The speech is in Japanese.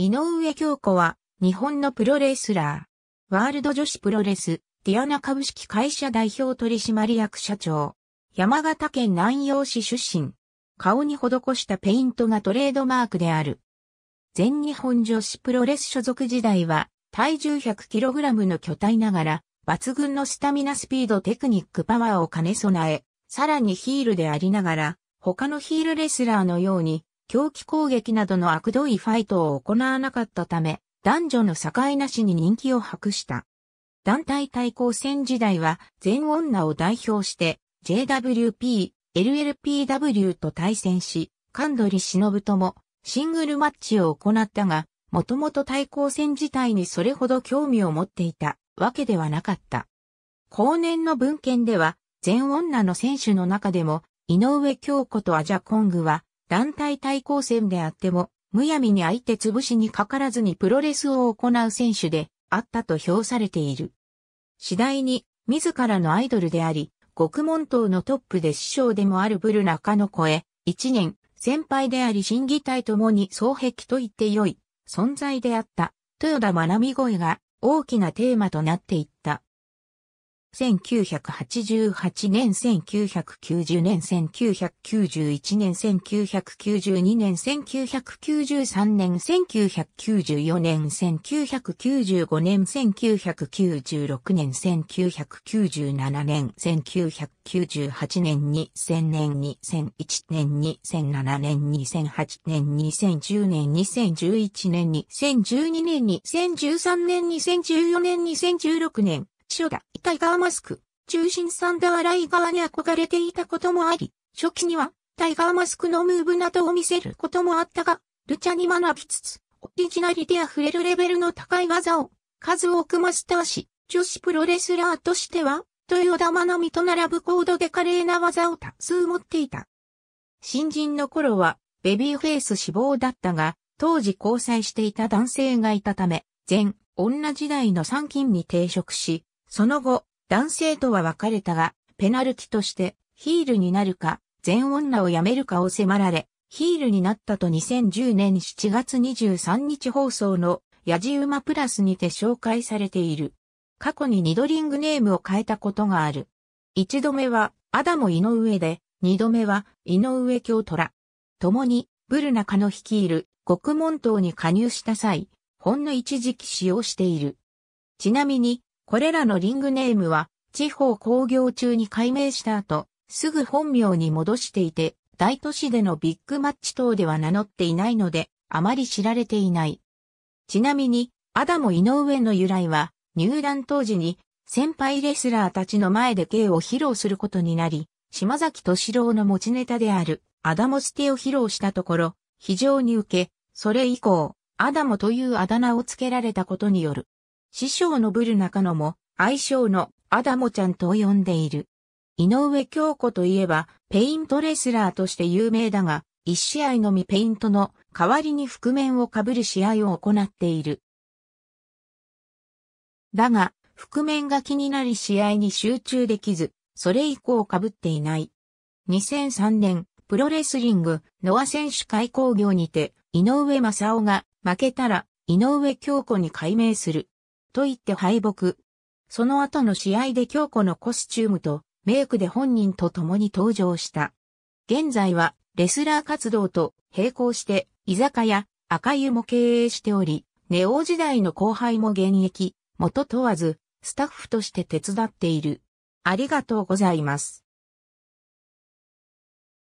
井上京子は、日本のプロレスラー。ワールド女子プロレス、ディアナ株式会社代表取締役社長。山形県南陽市出身。顔に施したペイントがトレードマークである。全日本女子プロレス所属時代は、体重 100kg の巨体ながら、抜群のスタミナスピードテクニックパワーを兼ね備え、さらにヒールでありながら、他のヒールレスラーのように、狂気攻撃などの悪どいファイトを行わなかったため、男女の境なしに人気を博した。団体対抗戦時代は全女を代表して JWP、LLPW と対戦し、神取忍ともシングルマッチを行ったが、もともと対抗戦自体にそれほど興味を持っていたわけではなかった。後年の文献では、全女の選手の中でも、井上京子とアジャコングは、団体対抗戦であっても、むやみに相手潰しにかからずにプロレスを行う選手であったと評されている。次第に、自らのアイドルであり、国門党のトップで師匠でもあるブル中の声、一年、先輩であり審議体ともに双壁と言って良い、存在であった、豊田学び声が大きなテーマとなっていった。1988年、1990年、1991年、1992年、1993年、1994年、1995年、1996年、1997年、1998年、2000年、2001年、2007年、2008年、2010年、2011年、2012年、2013年、2014年、2016年、初代タイガーマスク、中心サンダーライガーに憧れていたこともあり、初期にはタイガーマスクのムーブなどを見せることもあったが、ルチャに学びつつ、オリジナリティ溢れるレベルの高い技を数多くマスターし、女子プロレスラーとしては、豊田真奈美と並ぶ高度で華麗な技を多数持っていた。新人の頃は、ベビーフェイス志望だったが、当時交際していた男性がいたため、全女時代の三勤に抵触し、その後、男性とは別れたが、ペナルティとして、ヒールになるか、全女を辞めるかを迫られ、ヒールになったと2010年7月23日放送のヤジウマプラスにて紹介されている。過去にニドリングネームを変えたことがある。一度目はアダモ・井上で、二度目は井上京虎。共にブルナカの率いる国門党に加入した際、ほんの一時期使用している。ちなみにこれらのリングネームは、地方工業中に改名した後、すぐ本名に戻していて、大都市でのビッグマッチ等では名乗っていないので、あまり知られていない。ちなみに、アダモ井上の由来は、入団当時に、先輩レスラーたちの前で芸を披露することになり、島崎敏郎の持ちネタである、アダモステを披露したところ、非常に受け、それ以降、アダモというあだ名を付けられたことによる、師匠のブル中野も、愛称のアダモちゃんと呼んでいる。井上京子といえば、ペイントレスラーとして有名だが、一試合のみペイントの代わりに覆面をかぶる試合を行っている。だが、覆面が気になり試合に集中できず、それ以降被っていない。2003年、プロレスリング、ノア選手会工業にて、井上正夫が負けたら、井上京子に改名する。と言って敗北。その後の試合で京子のコスチュームとメイクで本人と共に登場した。現在はレスラー活動と並行して居酒屋赤湯も経営しており、ネオ時代の後輩も現役、元問わずスタッフとして手伝っている。ありがとうございます。